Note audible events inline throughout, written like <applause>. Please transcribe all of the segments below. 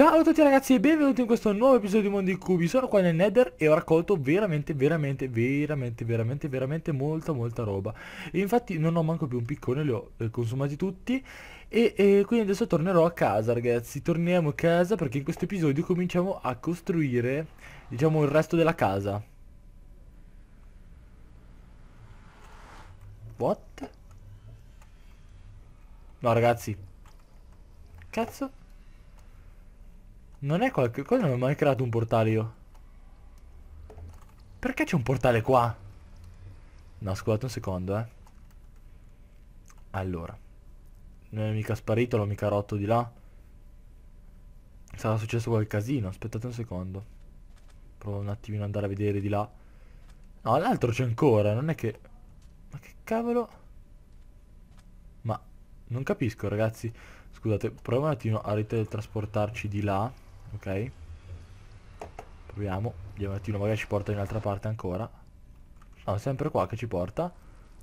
Ciao a tutti ragazzi e benvenuti in questo nuovo episodio di Mondo Mondi Cubi Sono qua nel Nether e ho raccolto veramente, veramente, veramente, veramente, veramente molta, molta roba e Infatti non ho manco più un piccone, li ho eh, consumati tutti e, e, quindi adesso tornerò a casa ragazzi Torniamo a casa perché in questo episodio cominciamo a costruire, diciamo, il resto della casa What? No ragazzi Cazzo non è qualche... cosa non ho mai creato un portale io. Perché c'è un portale qua? No, scusate un secondo, eh. Allora. Non è mica sparito, l'ho mica rotto di là. Sarà successo quel casino, aspettate un secondo. Provo un attimino ad andare a vedere di là. No, l'altro c'è ancora, non è che... Ma che cavolo... Ma... Non capisco, ragazzi. Scusate, proviamo un attimo a teletrasportarci di là ok proviamo vediamo un attimo magari ci porta in un'altra parte ancora no sempre qua che ci porta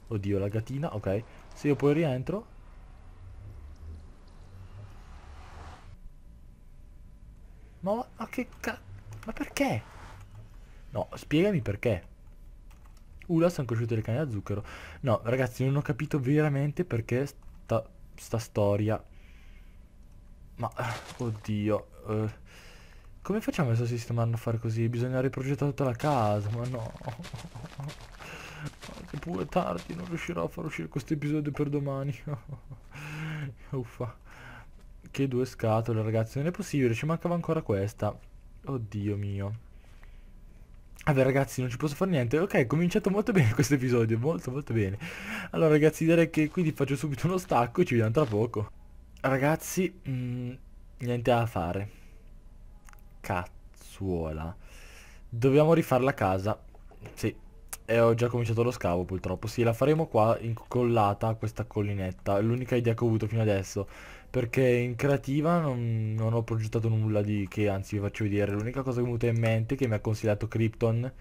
oddio la gatina ok se io poi rientro ma, ma che ca... ma perché no spiegami perché Ula sono cresciute le canne da zucchero no ragazzi non ho capito veramente perché sta, sta storia ma oddio uh, come facciamo adesso a sistemarlo a fare così? Bisogna riprogettare tutta la casa, ma no. Che <laughs> pure tardi, non riuscirò a far uscire questo episodio per domani. <laughs> Uffa. Che due scatole, ragazzi. Non è possibile, ci mancava ancora questa. Oddio mio. Vabbè ragazzi non ci posso fare niente Ok è cominciato molto bene questo episodio Molto molto bene Allora ragazzi direi che quindi faccio subito uno stacco E ci vediamo tra poco Ragazzi mh, mm, Niente da fare. Cazzuola. Dobbiamo rifare la casa. Sì. E ho già cominciato lo scavo purtroppo. Sì, la faremo qua incollata a questa collinetta. È l'unica idea che ho avuto fino adesso. Perché in creativa non, non ho progettato nulla di che, anzi vi faccio vedere. L'unica cosa che mi è venuta in mente che mi ha consigliato Krypton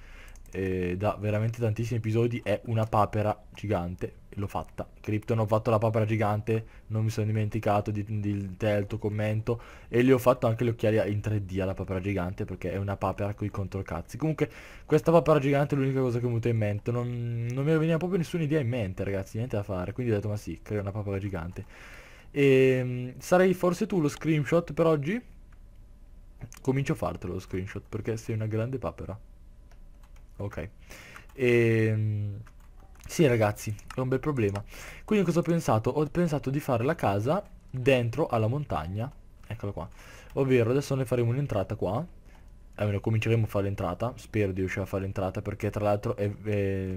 eh, da veramente tantissimi episodi è una papera gigante l'ho fatta. Krypton ho fatto la papera gigante, non mi sono dimenticato di, di, del tuo commento e gli ho fatto anche gli occhiali in 3D alla papera gigante perché è una papera con i controcazzi. Comunque questa papera gigante è l'unica cosa che ho avuto in mente, non, non mi veniva proprio nessuna idea in mente ragazzi, niente da fare, quindi ho detto ma sì, crea una papera gigante. E, ehm, sarei forse tu lo screenshot per oggi? Comincio a fartelo lo screenshot perché sei una grande papera. Ok. E, ehm, sì ragazzi, è un bel problema. Quindi cosa ho pensato? Ho pensato di fare la casa dentro alla montagna. Eccola qua. Ovvero adesso ne faremo un'entrata qua. Almeno cominceremo a fare l'entrata. Spero di riuscire a fare l'entrata perché tra l'altro è, è,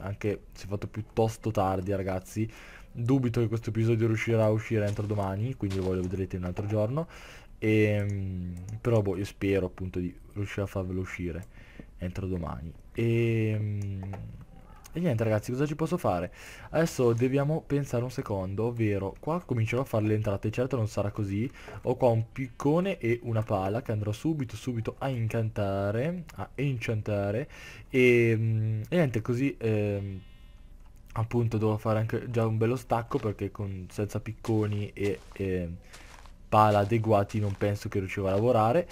anche si è fatto piuttosto tardi ragazzi. Dubito che questo episodio riuscirà a uscire entro domani, quindi voi lo vedrete un altro giorno. E, ehm, però boh, io spero appunto di riuscire a farvelo uscire entro domani. E ehm, e niente ragazzi, cosa ci posso fare? Adesso dobbiamo pensare un secondo, ovvero qua comincerò a fare le entrate, certo non sarà così. Ho qua un piccone e una pala che andrò subito subito a incantare, a enchantare. E, mm, e niente, così... Eh, appunto devo fare anche già un bello stacco perché con, senza picconi e, e pala adeguati non penso che riuscivo a lavorare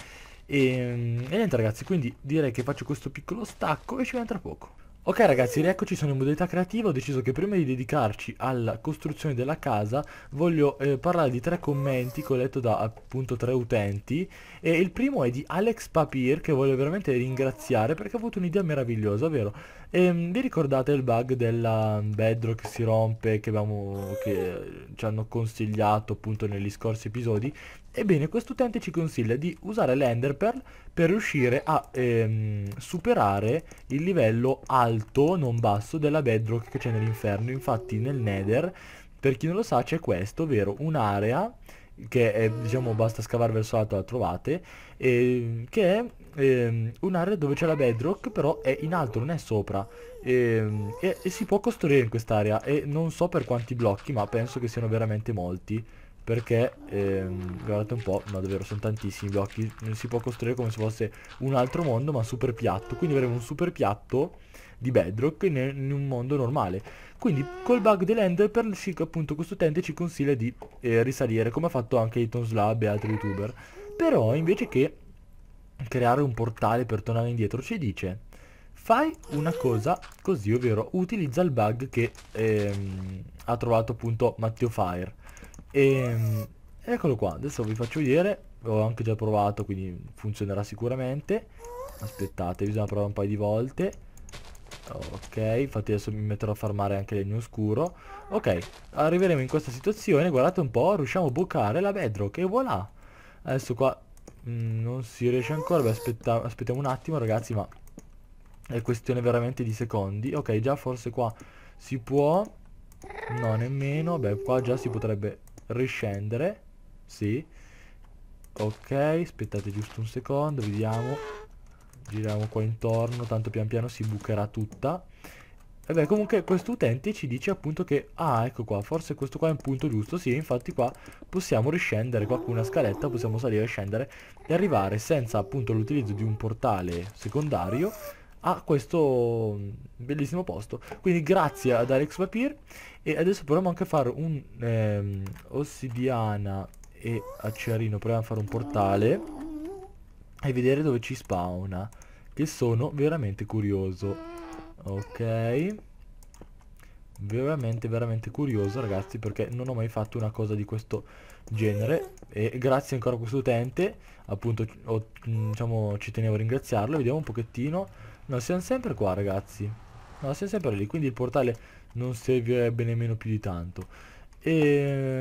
e, mm, e niente ragazzi quindi direi che faccio questo piccolo stacco e ci vediamo tra poco Ok ragazzi, rieccoci, sono in modalità creativa, ho deciso che prima di dedicarci alla costruzione della casa voglio eh, parlare di tre commenti che ho letto da appunto tre utenti e il primo è di Alex Papir che voglio veramente ringraziare perché ha avuto un'idea meravigliosa, vero? E, ehm, vi ricordate il bug della mm, bedrock che si rompe che, abbiamo, che ci hanno consigliato appunto negli scorsi episodi? Ebbene, questo utente ci consiglia di usare l'Enderpearl per riuscire a ehm, superare il livello alto, non basso, della bedrock che c'è nell'inferno. Infatti nel Nether, per chi non lo sa, c'è questo, ovvero un'area che è, diciamo basta scavare verso l'alto la trovate eh, che è eh, un'area dove c'è la bedrock però è in alto non è sopra eh, e, e si può costruire in quest'area e non so per quanti blocchi ma penso che siano veramente molti perché ehm, guardate un po' ma davvero sono tantissimi blocchi si può costruire come se fosse un altro mondo ma super piatto quindi avremo un super piatto di bedrock in, in un mondo normale quindi col bug dell'ender per appunto questo utente ci consiglia di eh, risalire come ha fatto anche Eaton Slab e altri youtuber però invece che creare un portale per tornare indietro ci dice fai una cosa così ovvero utilizza il bug che ehm, ha trovato appunto Matteo Fire e, ehm, eccolo qua, adesso vi faccio vedere, l'ho anche già provato quindi funzionerà sicuramente. Aspettate, bisogna provare un paio di volte. Ok, infatti adesso mi metterò a farmare anche legno scuro. Ok, arriveremo in questa situazione, guardate un po', riusciamo a bucare la bedrock e voilà. Adesso qua mh, mm, non si riesce ancora, beh aspetta, aspettiamo un attimo ragazzi, ma è questione veramente di secondi. Ok, già forse qua si può... No, nemmeno, beh qua già si potrebbe riscendere, sì. Ok, aspettate giusto un secondo, vediamo. Giriamo qua intorno, tanto pian piano si bucherà tutta. Vabbè, comunque questo utente ci dice appunto che, ah, ecco qua, forse questo qua è un punto giusto, sì, infatti qua possiamo riscendere, qua con una scaletta possiamo salire e scendere e arrivare senza appunto l'utilizzo di un portale secondario a questo mm, bellissimo posto quindi grazie ad Alex Papir e adesso proviamo anche a fare un ehm, ossidiana e acciarino proviamo a fare un portale e vedere dove ci spawna che sono veramente curioso ok veramente veramente curioso ragazzi perché non ho mai fatto una cosa di questo genere e grazie ancora a questo utente appunto ho, mm, diciamo ci tenevo a ringraziarlo vediamo un pochettino No, siamo sempre qua, ragazzi. No, siamo sempre lì, quindi il portale non servirebbe nemmeno più di tanto. E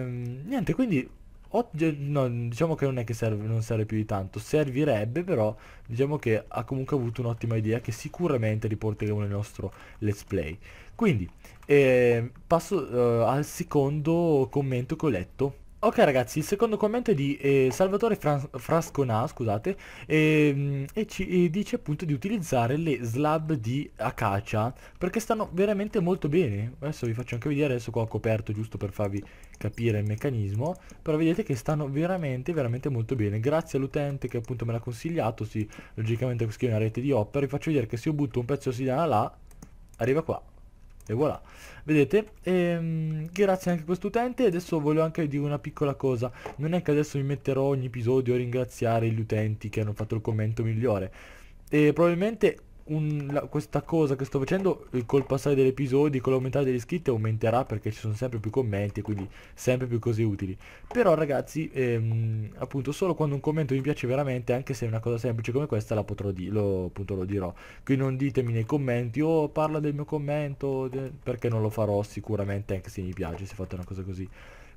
ehm, niente, quindi no, diciamo che non è che serve, non serve più di tanto, servirebbe però diciamo che ha comunque avuto un'ottima idea che sicuramente riporteremo nel nostro let's play. Quindi eh, passo eh, al secondo commento che ho letto Ok ragazzi, il secondo commento è di eh, Salvatore Fran Frascona, scusate, e, ehm, e ci e dice appunto di utilizzare le slab di acacia perché stanno veramente molto bene. Adesso vi faccio anche vedere, adesso qua ho coperto giusto per farvi capire il meccanismo, però vedete che stanno veramente veramente molto bene. Grazie all'utente che appunto me l'ha consigliato, sì, logicamente scrive una rete di opera, vi faccio vedere che se io butto un pezzo di ossidiana là, arriva qua e voilà vedete ehm, grazie anche a questo utente adesso voglio anche dire una piccola cosa non è che adesso mi metterò ogni episodio a ringraziare gli utenti che hanno fatto il commento migliore e probabilmente un, la, questa cosa che sto facendo col passare degli episodi, con l'aumentare degli iscritti aumenterà perché ci sono sempre più commenti e quindi sempre più cose utili. Però ragazzi, ehm, appunto solo quando un commento mi piace veramente, anche se è una cosa semplice come questa, la potrò di, lo, appunto, lo dirò. Quindi non ditemi nei commenti, oh parla del mio commento, perché non lo farò sicuramente anche se mi piace, se fate una cosa così.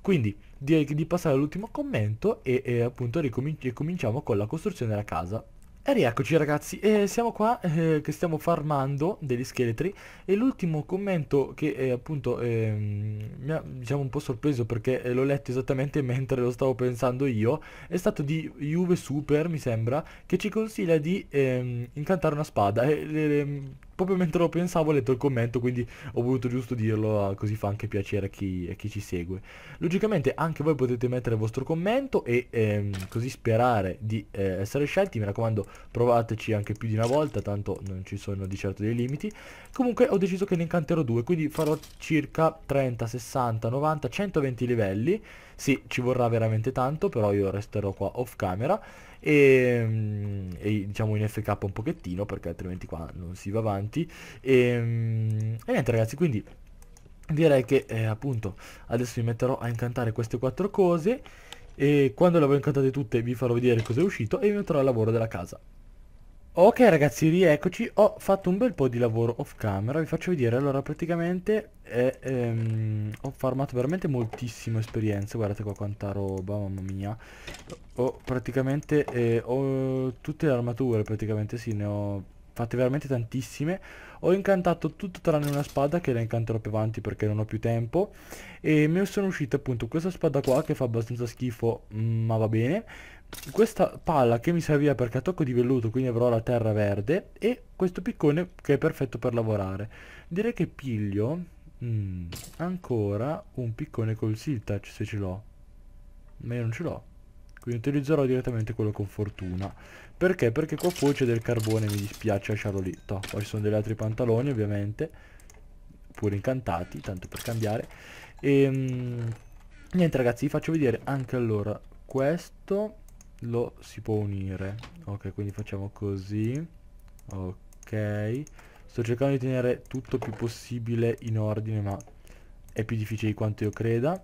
Quindi direi di passare all'ultimo commento e, e appunto ricominciamo con la costruzione della casa e rieccoci ragazzi, eh, siamo qua eh, che stiamo farmando degli scheletri e l'ultimo commento che eh, appunto ehm, mi ha diciamo un po' sorpreso perché eh, l'ho letto esattamente <laughs> mentre lo stavo pensando io è stato di Juve Super mi sembra che ci consiglia di ehm, incantare una spada e ehm, proprio mentre lo pensavo ho letto il commento, quindi ho voluto giusto dirlo, ah, così fa anche piacere a chi, a chi ci segue. Logicamente anche voi potete mettere il vostro commento e ehm, così sperare di eh, essere scelti, mi raccomando provateci anche più di una volta, tanto non ci sono di certo dei limiti. Comunque ho deciso che ne incanterò due, quindi farò circa 30, 60, 90, 120 livelli, sì ci vorrà veramente tanto, però io resterò qua off camera e, ehm, e, diciamo in FK un pochettino perché altrimenti qua non si va avanti e, ehm, e niente ragazzi quindi direi che eh, appunto adesso mi metterò a incantare queste quattro cose e quando le avrò incantate tutte vi farò vedere cos'è uscito e vi metterò al lavoro della casa Ok ragazzi rieccoci, ho fatto un bel po' di lavoro off camera, vi faccio vedere, allora praticamente eh, ehm, ho farmato veramente moltissime esperienza, guardate qua quanta roba, mamma mia, ho praticamente, eh, ho tutte le armature praticamente, sì ne ho fatte veramente tantissime, ho incantato tutto tranne una spada che la incanterò più avanti perché non ho più tempo e mi sono uscita appunto questa spada qua che fa abbastanza schifo mm, ma va bene questa palla che mi serviva perché tocco di velluto quindi avrò la terra verde e questo piccone che è perfetto per lavorare direi che piglio mm, ancora un piccone col siltouch se ce l'ho ma io non ce l'ho quindi utilizzerò direttamente quello con fortuna perché? perché qua fuori c'è del carbone mi dispiace lasciarlo lì Toh, poi ci sono degli altri pantaloni ovviamente pure incantati tanto per cambiare e mm, niente ragazzi vi faccio vedere anche allora questo lo si può unire ok quindi facciamo così ok sto cercando di tenere tutto più possibile in ordine ma è più difficile di quanto io creda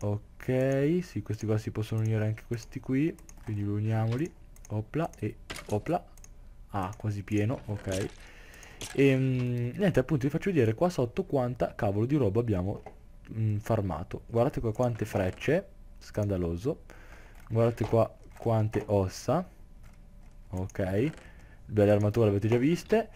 ok sì questi qua si possono unire anche questi qui quindi uniamoli opla e opla ah quasi pieno ok e ehm, mh, niente appunto vi faccio vedere qua sotto quanta cavolo di roba abbiamo mh, farmato guardate qua quante frecce scandaloso guardate qua quante ossa ok belle armature avete già viste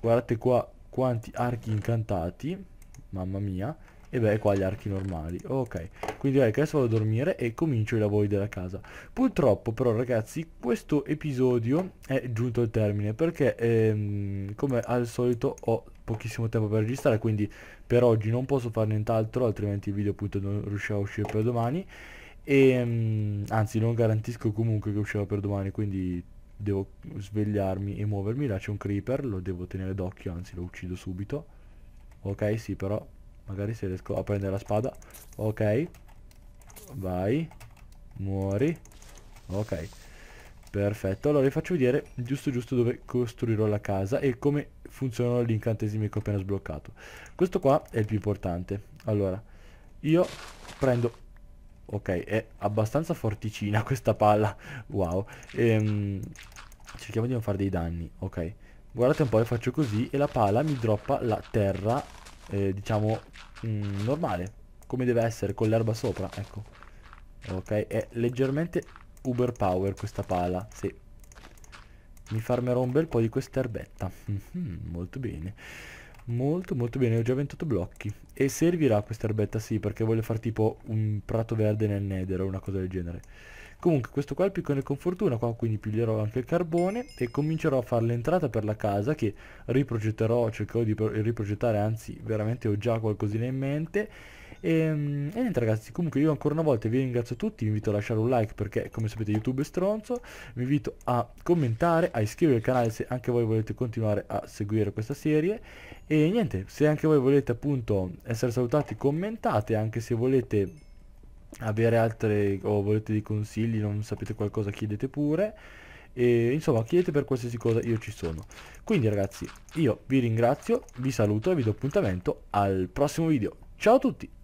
guardate qua quanti archi incantati mamma mia e beh qua gli archi normali ok quindi direi che adesso vado a dormire e comincio i lavori della casa purtroppo però ragazzi questo episodio è giunto al termine perché ehm, come al solito ho pochissimo tempo per registrare quindi per oggi non posso fare nient'altro altrimenti il video appunto non riuscirà a uscire per domani e, ehm, anzi, non garantisco comunque che uscirò per domani, quindi devo svegliarmi e muovermi. Là c'è un creeper, lo devo tenere d'occhio, anzi lo uccido subito. Ok, sì, però magari se riesco a prendere la spada. Ok, vai, muori. Ok, perfetto. Allora vi faccio vedere giusto giusto dove costruirò la casa e come funzionano gli incantesimi che ho appena sbloccato. Questo qua è il più importante. Allora, io prendo Ok, è abbastanza forticina questa palla. Wow. Ehm, cerchiamo di non fare dei danni. Ok. Guardate un po', io faccio così e la pala mi droppa la terra, eh, diciamo, mh, mm, normale. Come deve essere, con l'erba sopra, ecco. Ok, è leggermente uber power questa pala, sì. Mi farmerò un bel po' di questa erbetta. Mm -hmm, molto bene. Molto molto bene, ho già 28 blocchi. E servirà questa erbetta? Sì, perché voglio fare tipo un prato verde nel nether o una cosa del genere. Comunque questo qua è il piccone con fortuna, qua quindi piglierò anche il carbone e comincerò a fare l'entrata per la casa che riprogetterò, cercherò di riprogettare, anzi veramente ho già qualcosina in mente e, ehm, e, niente ragazzi, comunque io ancora una volta vi ringrazio tutti, vi invito a lasciare un like perché come sapete YouTube è stronzo, vi invito a commentare, a iscrivervi al canale se anche voi volete continuare a seguire questa serie e niente, se anche voi volete appunto essere salutati commentate, anche se volete avere altre o volete dei consigli, non sapete qualcosa chiedete pure e insomma chiedete per qualsiasi cosa io ci sono quindi ragazzi io vi ringrazio vi saluto e vi do appuntamento al prossimo video ciao a tutti